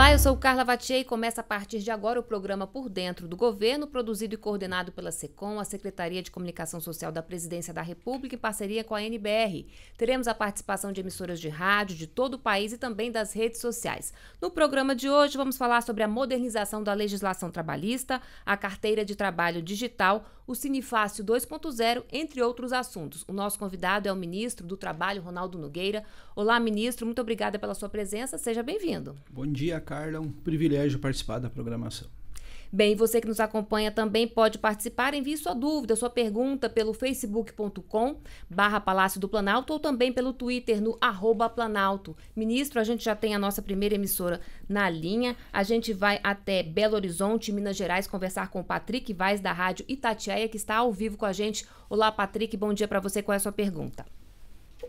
Olá, eu sou Carla Vatier e começa a partir de agora o programa Por Dentro do Governo, produzido e coordenado pela SECOM, a Secretaria de Comunicação Social da Presidência da República, em parceria com a NBR. Teremos a participação de emissoras de rádio de todo o país e também das redes sociais. No programa de hoje, vamos falar sobre a modernização da legislação trabalhista, a carteira de trabalho digital, o Cinefácio 2.0, entre outros assuntos. O nosso convidado é o ministro do Trabalho, Ronaldo Nogueira. Olá, ministro, muito obrigada pela sua presença. Seja bem-vindo. Bom dia, Carla. É um privilégio participar da programação. Bem, você que nos acompanha também pode participar, envie sua dúvida, sua pergunta pelo facebook.com barra Palácio do Planalto ou também pelo Twitter no arroba Planalto. Ministro, a gente já tem a nossa primeira emissora na linha, a gente vai até Belo Horizonte, Minas Gerais, conversar com o Patrick Vaz da Rádio Itatiaia, que está ao vivo com a gente. Olá, Patrick, bom dia para você, qual é a sua pergunta?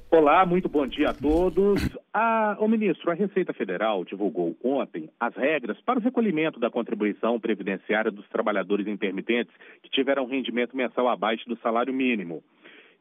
Olá, muito bom dia a todos. Ah, o ministro, a Receita Federal divulgou ontem as regras para o recolhimento da contribuição previdenciária dos trabalhadores intermitentes que tiveram rendimento mensal abaixo do salário mínimo.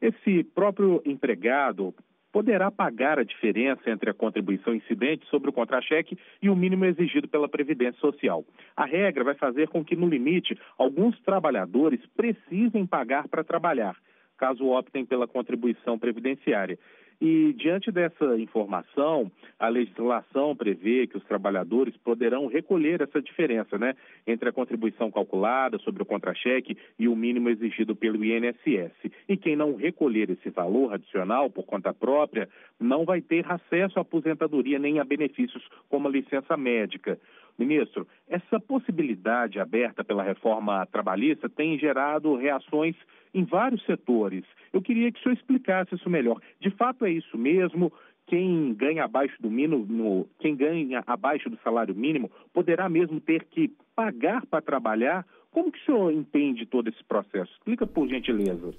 Esse próprio empregado poderá pagar a diferença entre a contribuição incidente sobre o contra-cheque e o mínimo exigido pela Previdência Social. A regra vai fazer com que, no limite, alguns trabalhadores precisem pagar para trabalhar caso optem pela contribuição previdenciária. E, diante dessa informação, a legislação prevê que os trabalhadores poderão recolher essa diferença né, entre a contribuição calculada sobre o contra-cheque e o mínimo exigido pelo INSS. E quem não recolher esse valor adicional por conta própria não vai ter acesso à aposentadoria nem a benefícios como a licença médica. Ministro, essa possibilidade aberta pela reforma trabalhista tem gerado reações em vários setores. Eu queria que o senhor explicasse isso melhor. De fato é isso mesmo? Quem ganha abaixo do mínimo, quem ganha abaixo do salário mínimo, poderá mesmo ter que pagar para trabalhar? Como que o senhor entende todo esse processo? Explica por gentileza.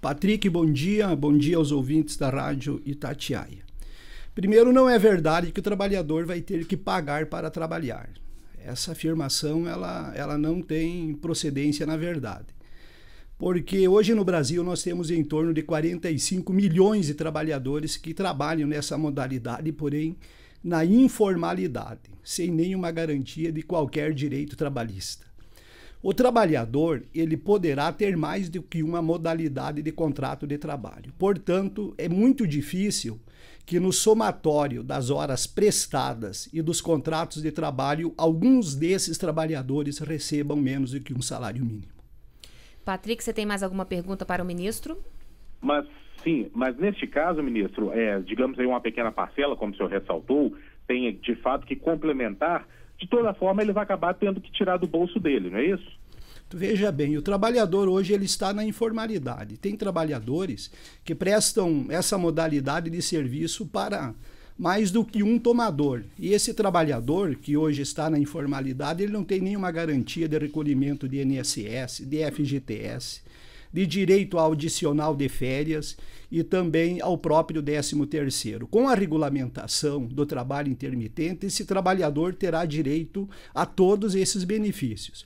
Patrick, bom dia. Bom dia aos ouvintes da Rádio Itatiaia. Primeiro, não é verdade que o trabalhador vai ter que pagar para trabalhar essa afirmação ela, ela não tem procedência na verdade. Porque hoje no Brasil nós temos em torno de 45 milhões de trabalhadores que trabalham nessa modalidade, porém na informalidade, sem nenhuma garantia de qualquer direito trabalhista. O trabalhador, ele poderá ter mais do que uma modalidade de contrato de trabalho. Portanto, é muito difícil que no somatório das horas prestadas e dos contratos de trabalho, alguns desses trabalhadores recebam menos do que um salário mínimo. Patrick, você tem mais alguma pergunta para o ministro? Mas sim, mas neste caso, ministro, é, digamos aí uma pequena parcela, como o senhor ressaltou, tem de fato que complementar de toda forma ele vai acabar tendo que tirar do bolso dele, não é isso? Veja bem, o trabalhador hoje ele está na informalidade. Tem trabalhadores que prestam essa modalidade de serviço para mais do que um tomador. E esse trabalhador que hoje está na informalidade, ele não tem nenhuma garantia de recolhimento de INSS, de FGTS de direito ao adicional de férias e também ao próprio 13º. Com a regulamentação do trabalho intermitente, esse trabalhador terá direito a todos esses benefícios.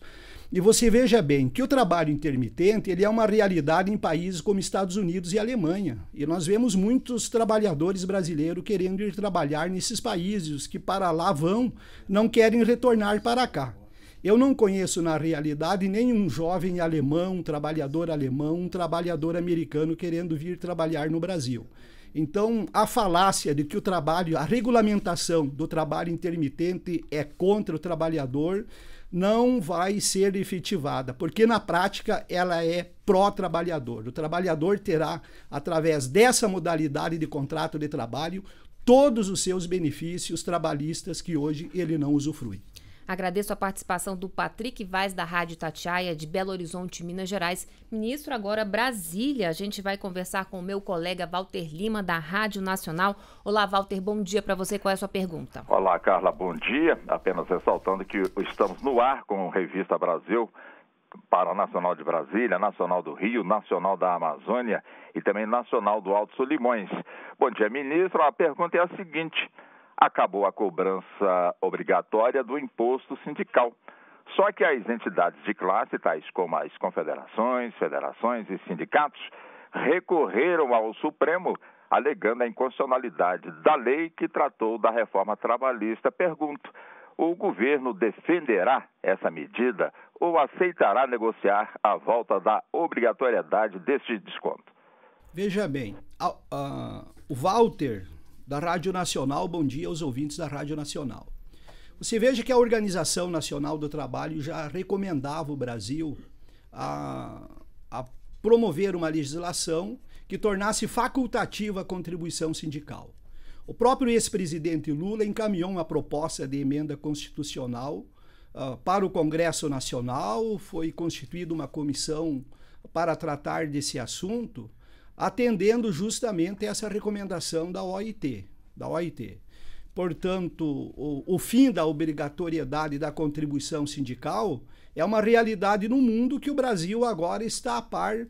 E você veja bem que o trabalho intermitente ele é uma realidade em países como Estados Unidos e Alemanha. E nós vemos muitos trabalhadores brasileiros querendo ir trabalhar nesses países, que para lá vão, não querem retornar para cá. Eu não conheço na realidade nenhum jovem alemão, um trabalhador alemão, um trabalhador americano querendo vir trabalhar no Brasil. Então, a falácia de que o trabalho, a regulamentação do trabalho intermitente é contra o trabalhador, não vai ser efetivada, porque na prática ela é pró-trabalhador. O trabalhador terá, através dessa modalidade de contrato de trabalho, todos os seus benefícios trabalhistas que hoje ele não usufrui. Agradeço a participação do Patrick Vaz, da Rádio Tatiaia, de Belo Horizonte, Minas Gerais. Ministro, agora Brasília. A gente vai conversar com o meu colega Walter Lima, da Rádio Nacional. Olá, Walter, bom dia para você. Qual é a sua pergunta? Olá, Carla, bom dia. Apenas ressaltando que estamos no ar com o Revista Brasil para a Nacional de Brasília, Nacional do Rio, Nacional da Amazônia e também Nacional do Alto Solimões. Bom dia, ministro. A pergunta é a seguinte: acabou a cobrança obrigatória do imposto sindical. Só que as entidades de classe, tais como as confederações, federações e sindicatos, recorreram ao Supremo alegando a inconstitucionalidade da lei que tratou da reforma trabalhista. Pergunto: o governo defenderá essa medida ou aceitará negociar a volta da obrigatoriedade deste desconto? Veja bem, a, a, o Walter da Rádio Nacional, bom dia aos ouvintes da Rádio Nacional. Você veja que a Organização Nacional do Trabalho já recomendava o Brasil a, a promover uma legislação que tornasse facultativa a contribuição sindical. O próprio ex-presidente Lula encaminhou uma proposta de emenda constitucional uh, para o Congresso Nacional, foi constituída uma comissão para tratar desse assunto, atendendo justamente essa recomendação da OIT, da OIT. Portanto, o, o, fim da obrigatoriedade da contribuição sindical é uma realidade no mundo que o Brasil agora está a par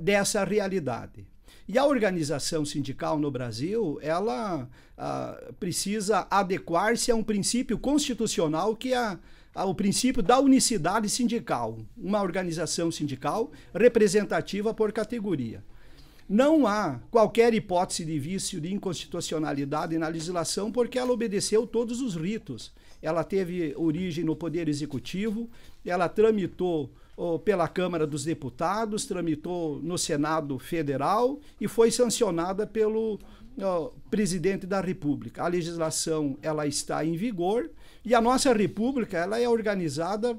dessa realidade. E a organização sindical no Brasil, ela ah, precisa adequar-se a um princípio constitucional que é o princípio da unicidade sindical, uma organização sindical representativa por categoria. Não há qualquer hipótese de vício de inconstitucionalidade na legislação, porque ela obedeceu todos os ritos. Ela teve origem no Poder Executivo, ela tramitou oh, pela Câmara dos Deputados, tramitou no Senado Federal e foi sancionada pelo oh, presidente da República. A legislação ela está em vigor e a nossa República ela é organizada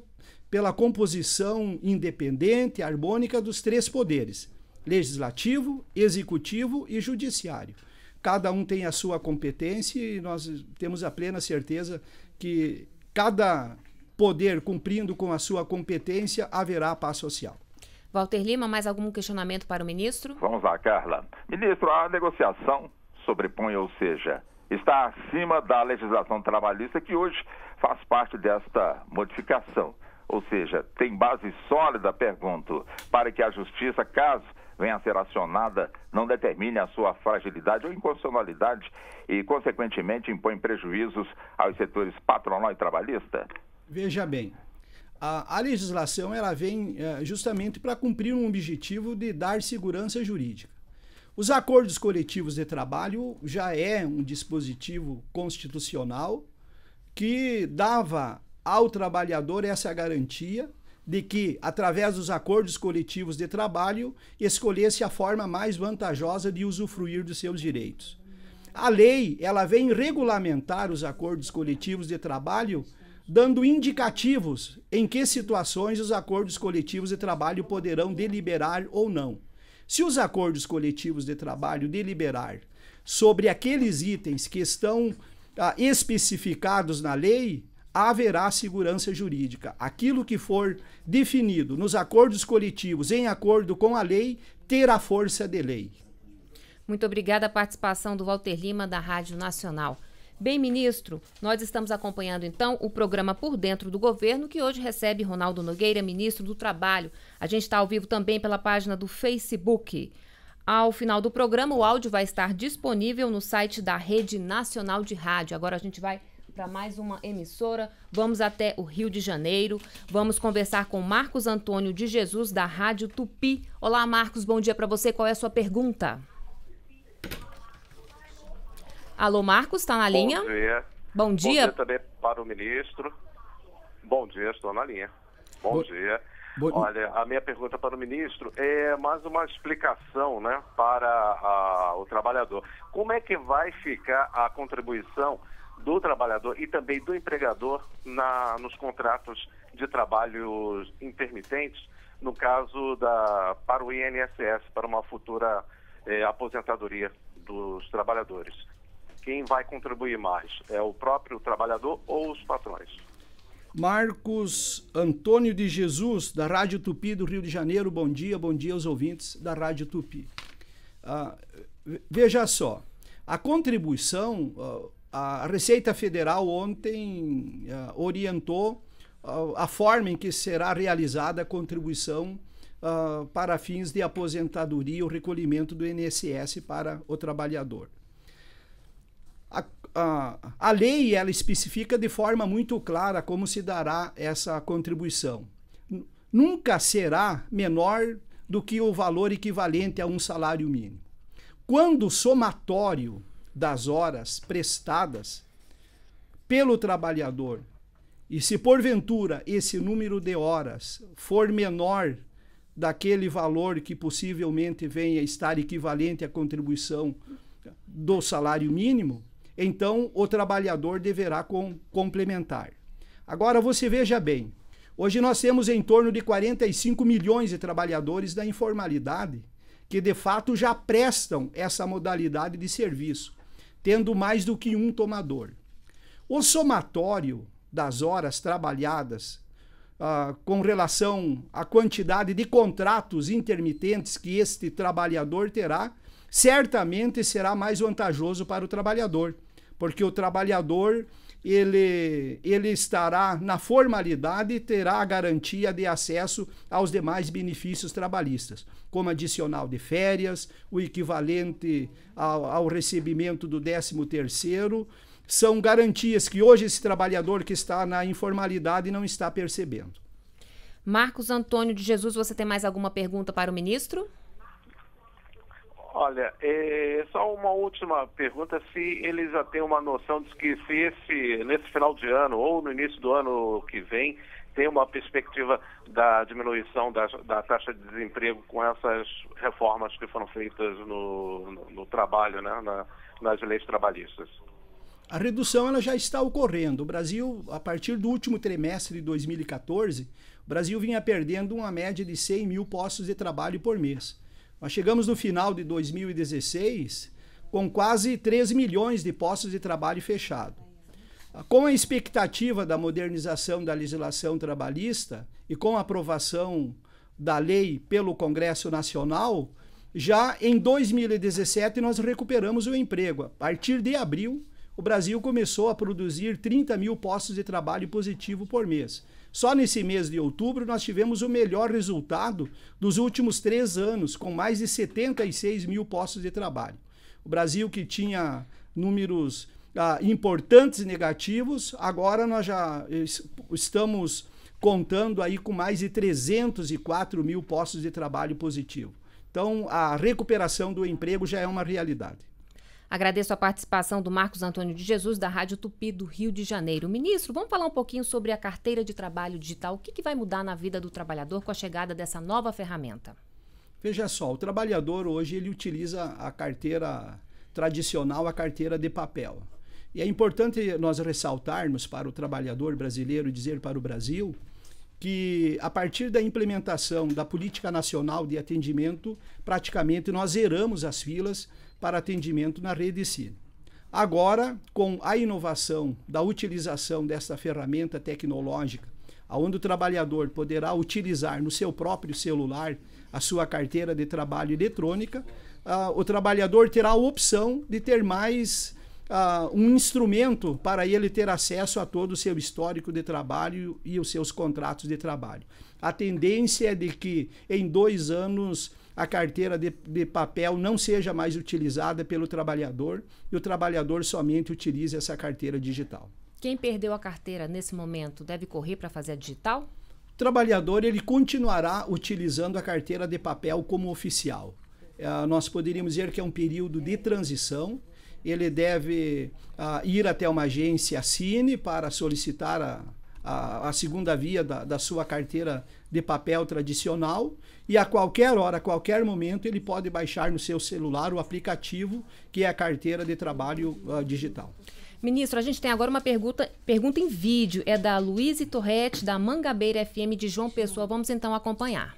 pela composição independente, harmônica dos três poderes legislativo, executivo e judiciário. Cada um tem a sua competência e nós temos a plena certeza que cada poder cumprindo com a sua competência haverá paz social. Walter Lima, mais algum questionamento para o ministro? Vamos lá, Carla. Ministro, a negociação sobrepõe, ou seja, está acima da legislação trabalhista que hoje faz parte desta modificação. Ou seja, tem base sólida, pergunto, para que a justiça, caso venha a ser acionada não determine a sua fragilidade ou inconstitucionalidade e, consequentemente, impõe prejuízos aos setores patronal e trabalhista? Veja bem, a, a legislação ela vem é, justamente para cumprir um objetivo de dar segurança jurídica. Os acordos coletivos de trabalho já é um dispositivo constitucional que dava ao trabalhador essa garantia de que, através dos acordos coletivos de trabalho, escolhesse a forma mais vantajosa de usufruir dos seus direitos. A lei, ela vem regulamentar os acordos coletivos de trabalho, dando indicativos em que situações os acordos coletivos de trabalho poderão deliberar ou não. Se os acordos coletivos de trabalho deliberar sobre aqueles itens que estão ah, especificados na lei, haverá segurança jurídica. Aquilo que for definido nos acordos coletivos em acordo com a lei terá força de lei. Muito obrigada a participação do Walter Lima da Rádio Nacional. Bem, ministro, nós estamos acompanhando então o programa Por Dentro do Governo, que hoje recebe Ronaldo Nogueira, ministro do Trabalho. A gente está ao vivo também pela página do Facebook. Ao final do programa, o áudio vai estar disponível no site da Rede Nacional de Rádio. Agora a gente vai para mais uma emissora. Vamos até o Rio de Janeiro. Vamos conversar com Marcos Antônio de Jesus, da Rádio Tupi. Olá, Marcos, bom dia para você. Qual é a sua pergunta? Alô, Marcos, está na linha? Bom dia. Bom dia. Bom dia também para o ministro. Bom dia, estou na linha. Bom dia. Olha, a minha pergunta para o ministro é mais uma explicação né, para a, o trabalhador. Como é que vai ficar a contribuição do trabalhador e também do empregador na, nos contratos de trabalho intermitentes, no caso da, para o INSS, para uma futura eh, aposentadoria dos trabalhadores. Quem vai contribuir mais? É o próprio trabalhador ou os patrões? Marcos Antônio de Jesus, da Rádio Tupi do Rio de Janeiro, bom dia, bom dia aos ouvintes da Rádio Tupi. Ah, veja só, a contribuição, ah, a Receita Federal ontem uh, orientou uh, a forma em que será realizada a contribuição uh, para fins de aposentadoria, o recolhimento do INSS para o trabalhador. A, a, a lei ela especifica de forma muito clara como se dará essa contribuição. Nunca será menor do que o valor equivalente a um salário mínimo. Quando o somatório das horas prestadas pelo trabalhador. E se porventura esse número de horas for menor daquele valor que possivelmente venha a estar equivalente à contribuição do salário mínimo, então o trabalhador deverá com, complementar. Agora você veja bem, hoje nós temos em torno de 45 milhões de trabalhadores da informalidade que de fato já prestam essa modalidade de serviço tendo mais do que um tomador. O somatório das horas trabalhadas ah, com relação à quantidade de contratos intermitentes que este trabalhador terá, certamente será mais vantajoso para o trabalhador, porque o trabalhador ele, ele estará na formalidade e terá a garantia de acesso aos demais benefícios trabalhistas, como adicional de férias, o equivalente ao, ao recebimento do 13 terceiro, são garantias que hoje esse trabalhador que está na informalidade não está percebendo. Marcos Antônio de Jesus, você tem mais alguma pergunta para o ministro? Olha, é, só uma última pergunta, se eles já têm uma noção de que se esse, nesse final de ano ou no início do ano que vem, tem uma perspectiva da diminuição da, da taxa de desemprego com essas reformas que foram feitas no, no, no trabalho, né, na, nas leis trabalhistas. A redução ela já está ocorrendo. O Brasil, a partir do último trimestre de 2014, o Brasil vinha perdendo uma média de 100 mil postos de trabalho por mês. Nós chegamos no final de 2016 com quase 13 milhões de postos de trabalho fechados. Com a expectativa da modernização da legislação trabalhista e com a aprovação da lei pelo Congresso Nacional, já em 2017 nós recuperamos o emprego. A partir de abril, o Brasil começou a produzir 30 mil postos de trabalho positivo por mês. Só nesse mês de outubro nós tivemos o melhor resultado dos últimos três anos, com mais de 76 mil postos de trabalho. O Brasil que tinha números ah, importantes negativos, agora nós já estamos contando aí com mais de 304 mil postos de trabalho positivo. Então a recuperação do emprego já é uma realidade. Agradeço a participação do Marcos Antônio de Jesus, da Rádio Tupi, do Rio de Janeiro. Ministro, vamos falar um pouquinho sobre a carteira de trabalho digital. O que, que vai mudar na vida do trabalhador com a chegada dessa nova ferramenta? Veja só, o trabalhador hoje ele utiliza a carteira tradicional, a carteira de papel. E é importante nós ressaltarmos para o trabalhador brasileiro dizer para o Brasil que a partir da implementação da Política Nacional de Atendimento, praticamente nós zeramos as filas para atendimento na rede Cine. Agora, com a inovação da utilização desta ferramenta tecnológica, onde o trabalhador poderá utilizar no seu próprio celular a sua carteira de trabalho eletrônica, uh, o trabalhador terá a opção de ter mais uh, um instrumento para ele ter acesso a todo o seu histórico de trabalho e os seus contratos de trabalho. A tendência é de que em dois anos a carteira de, de, papel não seja mais utilizada pelo trabalhador e o trabalhador somente utilize essa carteira digital. Quem perdeu a carteira nesse momento deve correr para fazer a digital? O trabalhador ele continuará utilizando a carteira de papel como oficial. É, nós poderíamos dizer que é um período de transição. Ele deve uh, ir até uma agência Cine para solicitar a, a, a segunda via da, da sua carteira de papel tradicional e a qualquer hora, a qualquer momento, ele pode baixar no seu celular o aplicativo que é a carteira de trabalho uh, digital. Ministro, a gente tem agora uma pergunta, pergunta em vídeo. É da Luiz Torrete, da Mangabeira FM de João Pessoa. Vamos então acompanhar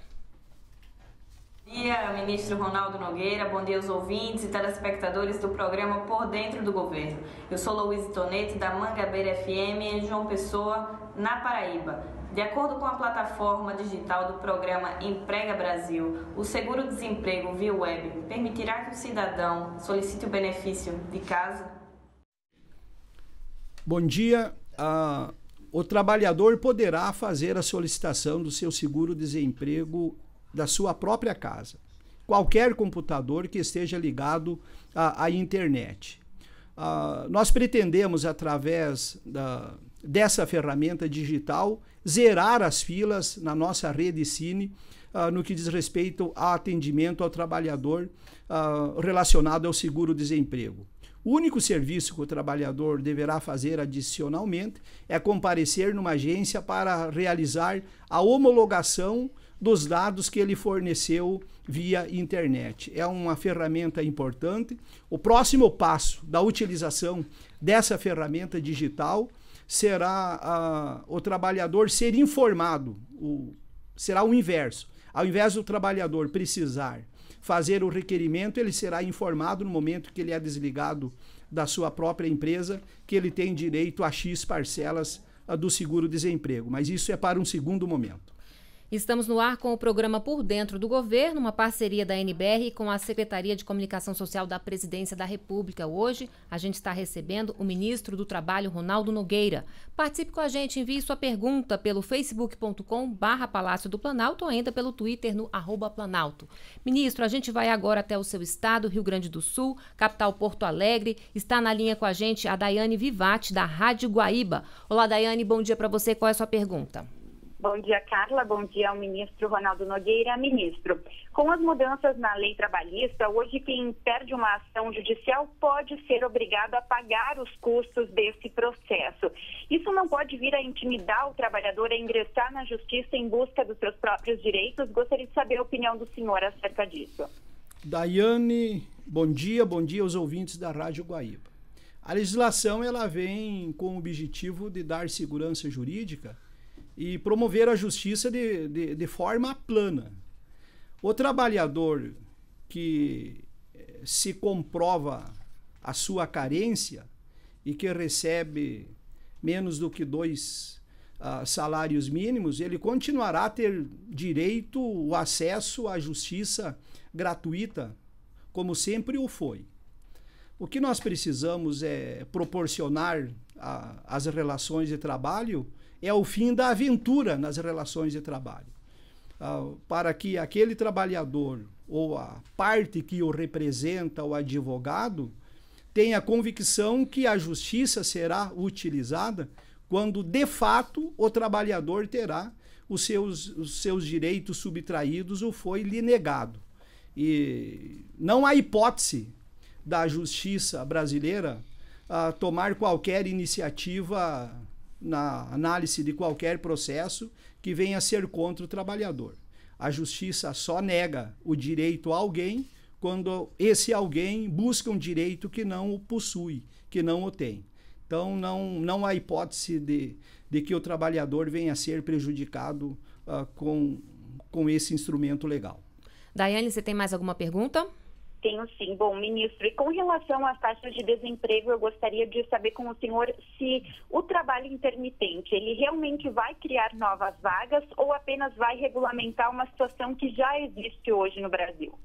dia, ministro Ronaldo Nogueira, bom dia aos ouvintes e telespectadores do programa Por Dentro do Governo. Eu sou Louise Toneto, da Mangabeira FM, em João Pessoa, na Paraíba. De acordo com a plataforma digital do programa Emprega Brasil, o seguro-desemprego via web permitirá que o cidadão solicite o benefício de casa? Bom dia. Uh, o trabalhador poderá fazer a solicitação do seu seguro-desemprego da sua própria casa. Qualquer computador que esteja ligado à, à internet. Uh, nós pretendemos, através da, dessa ferramenta digital, zerar as filas na nossa rede Cine uh, no que diz respeito a atendimento ao trabalhador uh, relacionado ao seguro-desemprego. O único serviço que o trabalhador deverá fazer adicionalmente é comparecer numa agência para realizar a homologação dos dados que ele forneceu via internet. É uma ferramenta importante. O próximo passo da utilização dessa ferramenta digital será uh, o trabalhador ser informado, o, será o inverso. Ao invés do trabalhador precisar fazer o requerimento, ele será informado no momento que ele é desligado da sua própria empresa que ele tem direito a X parcelas uh, do seguro-desemprego. Mas isso é para um segundo momento. Estamos no ar com o programa Por Dentro do Governo, uma parceria da NBR com a Secretaria de Comunicação Social da Presidência da República. Hoje, a gente está recebendo o ministro do Trabalho, Ronaldo Nogueira. Participe com a gente, envie sua pergunta pelo facebook.com barra Palácio do Planalto ou ainda pelo Twitter no arroba Planalto. Ministro, a gente vai agora até o seu estado, Rio Grande do Sul, capital Porto Alegre. Está na linha com a gente a Daiane Vivati, da Rádio Guaíba. Olá, Daiane, bom dia para você. Qual é a sua pergunta? Bom dia, Carla. Bom dia ao ministro Ronaldo Nogueira. Ministro, com as mudanças na lei trabalhista, hoje quem perde uma ação judicial pode ser obrigado a pagar os custos desse processo. Isso não pode vir a intimidar o trabalhador a ingressar na justiça em busca dos seus próprios direitos. Gostaria de saber a opinião do senhor acerca disso. Daiane, bom dia. Bom dia aos ouvintes da Rádio Guaíba. A legislação ela vem com o objetivo de dar segurança jurídica e promover a justiça de, de, de forma plana. O trabalhador que eh, se comprova a sua carência e que recebe menos do que dois uh, salários mínimos, ele continuará a ter direito o acesso à justiça gratuita, como sempre o foi. O que nós precisamos é proporcionar às ah, relações de trabalho é o fim da aventura nas relações de trabalho. Ah, para que aquele trabalhador ou a parte que o representa, o advogado, tenha convicção que a justiça será utilizada quando, de fato, o trabalhador terá os seus, os seus direitos subtraídos ou foi lhe negado. E não há hipótese da justiça brasileira a ah, tomar qualquer iniciativa na análise de qualquer processo que venha a ser contra o trabalhador. A justiça só nega o direito a alguém quando esse alguém busca um direito que não o possui, que não o tem. Então, não, não há hipótese de, de que o trabalhador venha a ser prejudicado uh, com, com esse instrumento legal. Daiane, você tem mais alguma pergunta? Não. Tenho sim. Bom, ministro, e com relação às taxas de desemprego, eu gostaria de saber com o senhor se o trabalho intermitente, ele realmente vai criar novas vagas ou apenas vai regulamentar uma situação que já existe hoje no Brasil?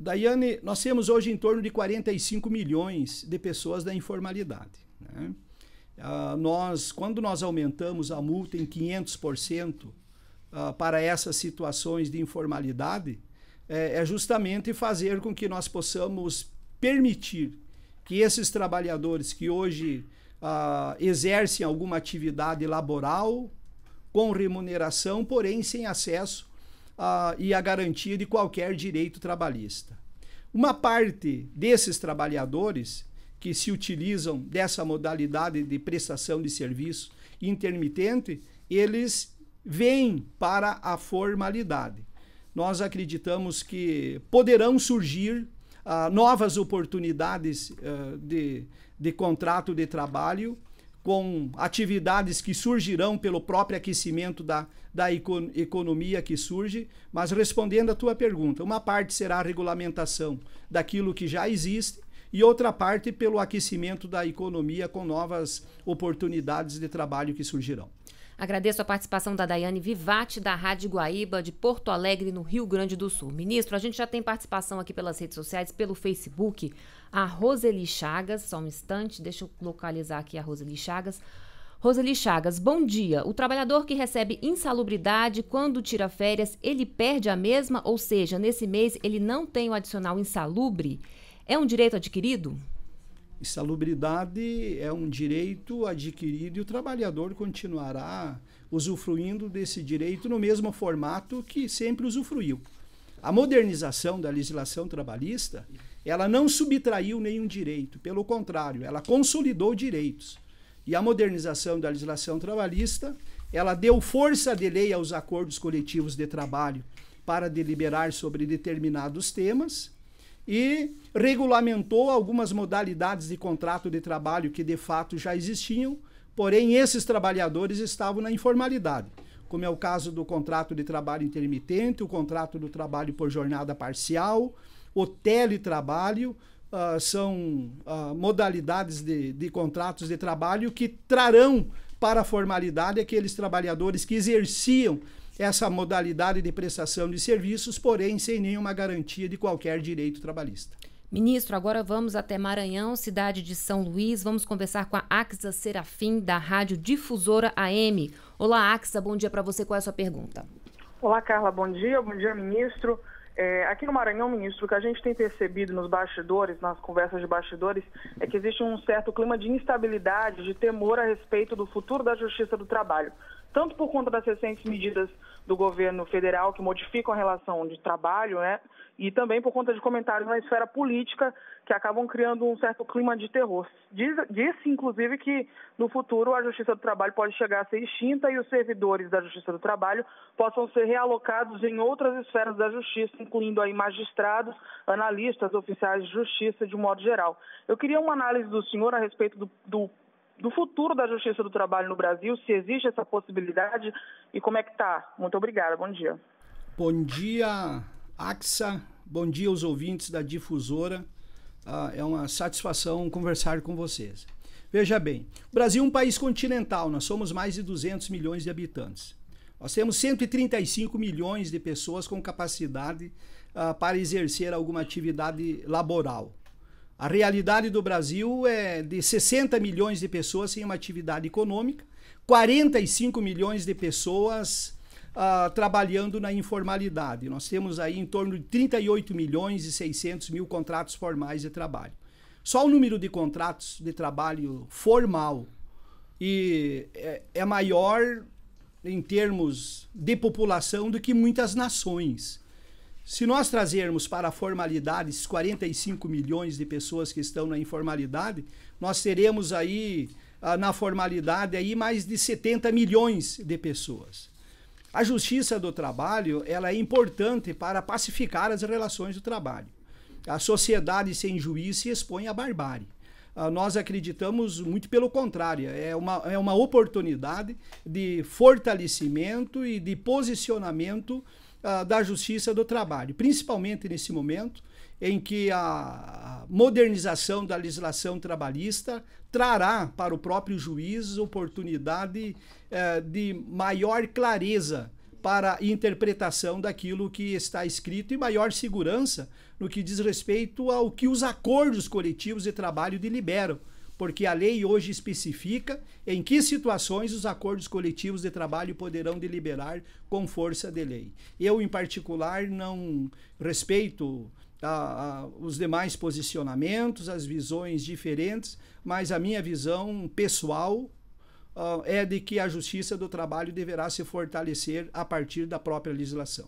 Daiane, nós temos hoje em torno de 45 milhões de pessoas da informalidade. Né? Ah, nós, quando nós aumentamos a multa em 500% ah, para essas situações de informalidade, é, é justamente fazer com que nós possamos permitir que esses trabalhadores que hoje ah, exercem alguma atividade laboral com remuneração, porém sem acesso ah, e a garantia de qualquer direito trabalhista. Uma parte desses trabalhadores que se utilizam dessa modalidade de prestação de serviço intermitente, eles vêm para a formalidade nós acreditamos que poderão surgir uh, novas oportunidades uh, de, de contrato de trabalho com atividades que surgirão pelo próprio aquecimento da, da econ economia que surge. Mas respondendo à tua pergunta, uma parte será a regulamentação daquilo que já existe e outra parte pelo aquecimento da economia com novas oportunidades de trabalho que surgirão. Agradeço a participação da Daiane Vivati, da Rádio Guaíba, de Porto Alegre, no Rio Grande do Sul. Ministro, a gente já tem participação aqui pelas redes sociais, pelo Facebook. A Roseli Chagas, só um instante, deixa eu localizar aqui a Roseli Chagas. Roseli Chagas, bom dia. O trabalhador que recebe insalubridade quando tira férias, ele perde a mesma? Ou seja, nesse mês ele não tem o adicional insalubre? É um direito adquirido? Insalubridade é um direito adquirido e o trabalhador continuará usufruindo desse direito no mesmo formato que sempre usufruiu. A modernização da legislação trabalhista, ela não subtraiu nenhum direito, pelo contrário, ela consolidou direitos. E a modernização da legislação trabalhista, ela deu força de lei aos acordos coletivos de trabalho para deliberar sobre determinados temas e regulamentou algumas modalidades de contrato de trabalho que de fato já existiam, porém esses trabalhadores estavam na informalidade, como é o caso do contrato de trabalho intermitente, o contrato do trabalho por jornada parcial, o teletrabalho. Uh, são uh, modalidades de, de contratos de trabalho que trarão para a formalidade aqueles trabalhadores que exerciam essa modalidade de prestação de serviços, porém sem nenhuma garantia de qualquer direito trabalhista. Ministro, agora vamos até Maranhão, cidade de São Luís. Vamos conversar com a Axa Serafim, da Rádio Difusora AM. Olá, Axa, bom dia para você. Qual é a sua pergunta? Olá, Carla, bom dia. Bom dia, ministro. É, aqui no Maranhão, ministro, o que a gente tem percebido nos bastidores, nas conversas de bastidores, é que existe um certo clima de instabilidade, de temor a respeito do futuro da Justiça do Trabalho tanto por conta das recentes medidas do governo federal que modificam a relação de trabalho, né? E também por conta de comentários na esfera política que acabam criando um certo clima de terror. Diz, diz inclusive, que no futuro a Justiça do Trabalho pode chegar a ser extinta e os servidores da Justiça do Trabalho possam ser realocados em outras esferas da Justiça, incluindo aí magistrados, analistas, oficiais de Justiça, de um modo geral. Eu queria uma análise do senhor a respeito do, do do futuro da Justiça do Trabalho no Brasil, se existe essa possibilidade e como é que está. Muito obrigada, bom dia. Bom dia, Axa, bom dia aos ouvintes da Difusora. Ah, é uma satisfação conversar com vocês. Veja bem, o Brasil é um país continental, nós somos mais de 200 milhões de habitantes. Nós temos 135 milhões de pessoas com capacidade ah, para exercer alguma atividade laboral. A realidade do Brasil é de 60 milhões de pessoas sem uma atividade econômica, 45 milhões de pessoas uh, trabalhando na informalidade. Nós temos aí em torno de 38 milhões e 600 mil contratos formais de trabalho. Só o número de contratos de trabalho formal e é, é maior em termos de população do que muitas nações. Se nós trazermos para a formalidade esses 45 milhões de pessoas que estão na informalidade, nós teremos aí ah, na formalidade aí mais de 70 milhões de pessoas. A justiça do trabalho ela é importante para pacificar as relações do trabalho. A sociedade sem juiz se expõe à barbárie. Ah, nós acreditamos muito pelo contrário, é uma, é uma oportunidade de fortalecimento e de posicionamento ah, da Justiça do Trabalho, principalmente nesse momento em que a modernização da legislação trabalhista trará para o próprio juiz oportunidade eh, de maior clareza para interpretação daquilo que está escrito e maior segurança no que diz respeito ao que os acordos coletivos de trabalho deliberam porque a lei hoje especifica em que situações os acordos coletivos de trabalho poderão deliberar com força de lei. Eu, em particular, não respeito a, tá, a, os demais posicionamentos, as visões diferentes, mas a minha visão pessoal uh, é de que a justiça do trabalho deverá se fortalecer a partir da própria legislação.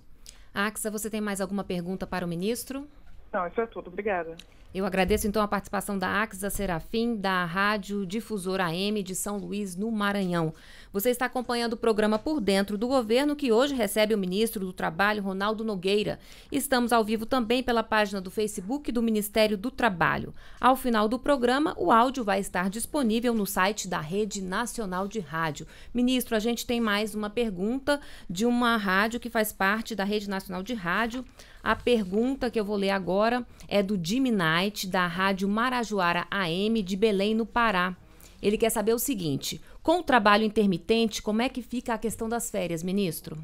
Axa, você tem mais alguma pergunta para o ministro? Não, isso é tudo. Obrigada. Eu agradeço então a participação da Axa Serafim, da Rádio Difusora AM de São Luís, no Maranhão. Você está acompanhando o programa Por Dentro do Governo, que hoje recebe o ministro do Trabalho, Ronaldo Nogueira. Estamos ao vivo também pela página do Facebook do Ministério do Trabalho. Ao final do programa, o áudio vai estar disponível no site da Rede Nacional de Rádio. Ministro, a gente tem mais uma pergunta de uma rádio que faz parte da Rede Nacional de Rádio. A pergunta que eu vou ler agora é do Jimmy Knight, da Rádio Marajoara AM de Belém, no Pará. Ele quer saber o seguinte: com o trabalho intermitente, como é que fica a questão das férias, ministro?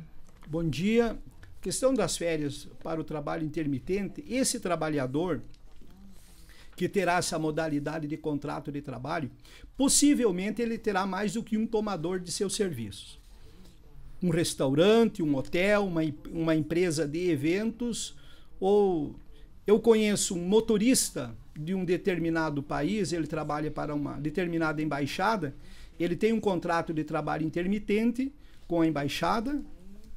Bom dia. Questão das férias para o trabalho intermitente, esse trabalhador que terá essa modalidade de contrato de trabalho, possivelmente ele terá mais do que um tomador de seus serviços. Um restaurante, um hotel, uma, uma empresa de eventos, ou eu conheço um motorista de um determinado país, ele trabalha para uma determinada embaixada, ele tem um contrato de trabalho intermitente com a embaixada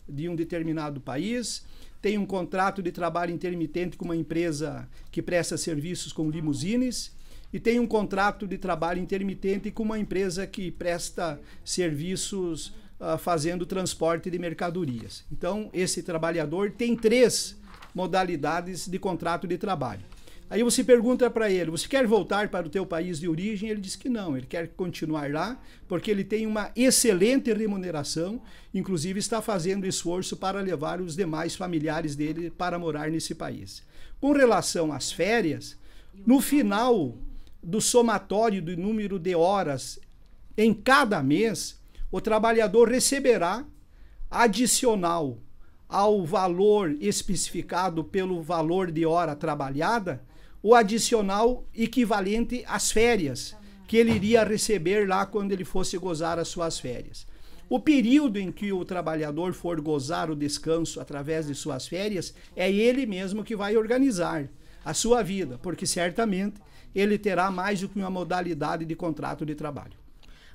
de um determinado país, tem um contrato de trabalho intermitente com uma empresa que presta serviços com limusines e tem um contrato de trabalho intermitente com uma empresa que presta serviços uh, fazendo transporte de mercadorias. Então, esse trabalhador tem três modalidades de contrato de trabalho. Aí você pergunta para ele: você quer voltar para o teu país de origem? Ele diz que não, ele quer continuar lá porque ele tem uma excelente remuneração, inclusive está fazendo esforço para levar os demais familiares dele para morar nesse país. Com relação às férias, no final do somatório do número de horas em cada mês, o trabalhador receberá adicional ao valor especificado pelo valor de hora trabalhada, o adicional equivalente às férias que ele iria receber lá quando ele fosse gozar as suas férias. O período em que o trabalhador for gozar o descanso através de suas férias é ele mesmo que vai organizar a sua vida, porque certamente ele terá mais do que uma modalidade de contrato de trabalho.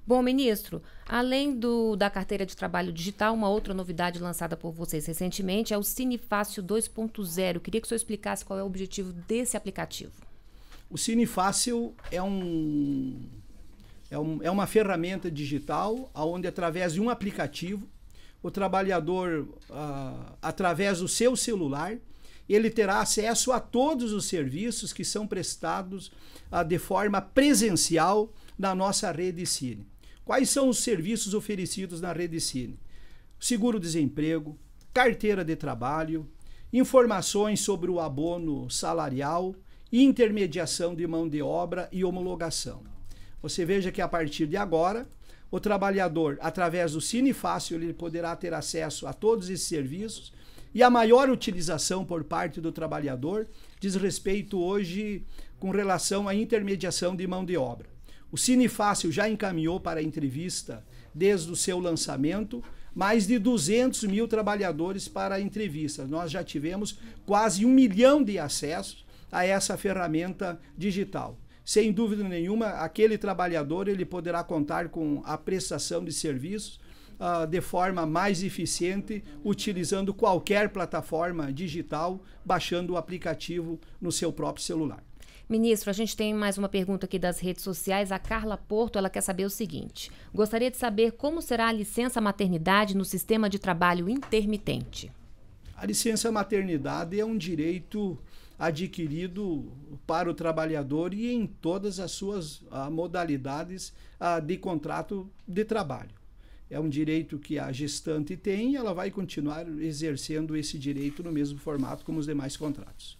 Bom, ministro, além do, da carteira de trabalho digital, uma outra novidade lançada por vocês recentemente é o Cinefácil 2.0. queria que o senhor explicasse qual é o objetivo desse aplicativo. O Cinefácil é um, é, um, é uma ferramenta digital onde, através de um aplicativo, o trabalhador, uh, através do seu celular, ele terá acesso a todos os serviços que são prestados uh, de forma presencial da nossa rede Cine. Quais são os serviços oferecidos na rede Cine? Seguro-desemprego, carteira de trabalho, informações sobre o abono salarial, intermediação de mão de obra e homologação. Você veja que a partir de agora, o trabalhador, através do Cine Fácil, ele poderá ter acesso a todos esses serviços e a maior utilização por parte do trabalhador diz respeito hoje com relação à intermediação de mão de obra. O Cinefácil já encaminhou para a entrevista, desde o seu lançamento, mais de 200 mil trabalhadores para entrevistas. Nós já tivemos quase um milhão de acessos a essa ferramenta digital. Sem dúvida nenhuma, aquele trabalhador ele poderá contar com a prestação de serviços uh, de forma mais eficiente, utilizando qualquer plataforma digital, baixando o aplicativo no seu próprio celular. Ministro, a gente tem mais uma pergunta aqui das redes sociais. A Carla Porto, ela quer saber o seguinte: gostaria de saber como será a licença maternidade no sistema de trabalho intermitente. A licença maternidade é um direito adquirido para o trabalhador e em todas as suas ah, modalidades ah, de contrato de trabalho. É um direito que a gestante tem e ela vai continuar exercendo esse direito no mesmo formato como os demais contratos.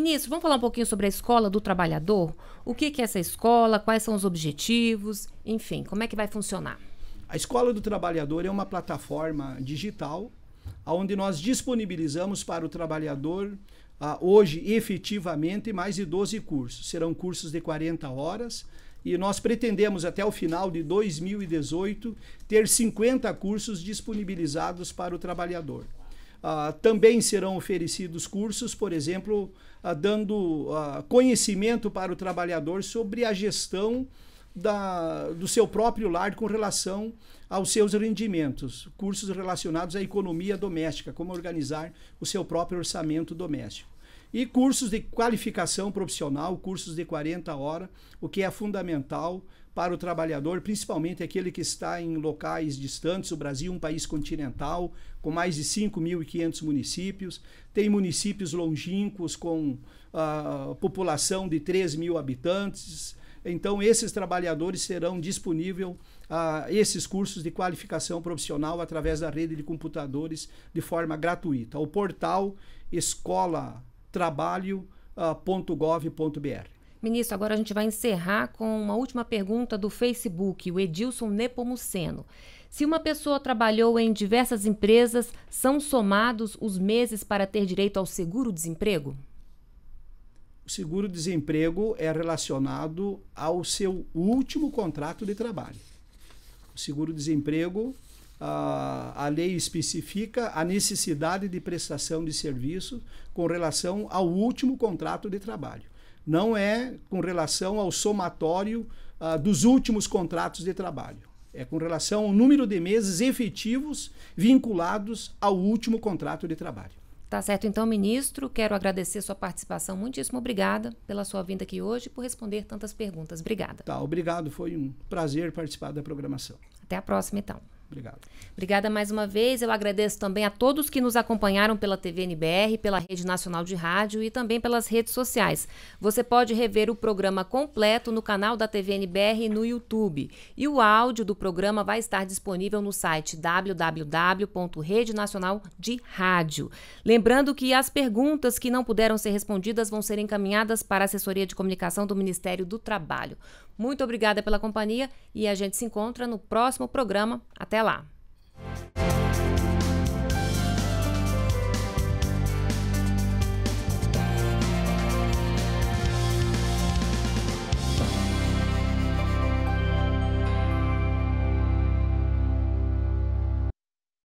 Ministro, vamos falar um pouquinho sobre a escola do trabalhador? O que, que é essa escola? Quais são os objetivos? Enfim, como é que vai funcionar? A escola do trabalhador é uma plataforma digital onde nós disponibilizamos para o trabalhador ah, hoje efetivamente mais de 12 cursos. Serão cursos de 40 horas e nós pretendemos até o final de 2018 ter 50 cursos disponibilizados para o trabalhador. Ah, também serão oferecidos cursos, por exemplo, ah, dando ah, conhecimento para o trabalhador sobre a gestão da, do seu próprio lar com relação aos seus rendimentos, cursos relacionados à economia doméstica, como organizar o seu próprio orçamento doméstico. E cursos de qualificação profissional, cursos de 40 horas, o que é fundamental para o trabalhador, principalmente aquele que está em locais distantes. O Brasil é um país continental, com mais de 5.500 municípios. Tem municípios longínquos com uh, população de 3 mil habitantes. Então, esses trabalhadores serão disponíveis a uh, esses cursos de qualificação profissional através da rede de computadores de forma gratuita. O portal escola trabalho.gov.br. Ah, Ministro, agora a gente vai encerrar com uma última pergunta do Facebook, o Edilson Nepomuceno. Se uma pessoa trabalhou em diversas empresas, são somados os meses para ter direito ao seguro-desemprego? O seguro-desemprego é relacionado ao seu último contrato de trabalho. O seguro-desemprego, a, ah, a lei especifica a necessidade de prestação de serviço com relação ao último contrato de trabalho não é com relação ao somatório uh, dos últimos contratos de trabalho. É com relação ao número de meses efetivos vinculados ao último contrato de trabalho. Tá certo, então, ministro. Quero agradecer sua participação. Muitíssimo obrigada pela sua vinda aqui hoje e por responder tantas perguntas. Obrigada. Tá, obrigado. Foi um prazer participar da programação. Até a próxima, então. Obrigado. Obrigada mais uma vez. Eu agradeço também a todos que nos acompanharam pela TVNBR, pela Rede Nacional de Rádio e também pelas redes sociais. Você pode rever o programa completo no canal da TVNBR no YouTube. E o áudio do programa vai estar disponível no site www.rede nacional de rádio. Lembrando que as perguntas que não puderam ser respondidas vão ser encaminhadas para a assessoria de comunicação do Ministério do Trabalho. Muito obrigada pela companhia e a gente se encontra no próximo programa. Até lá!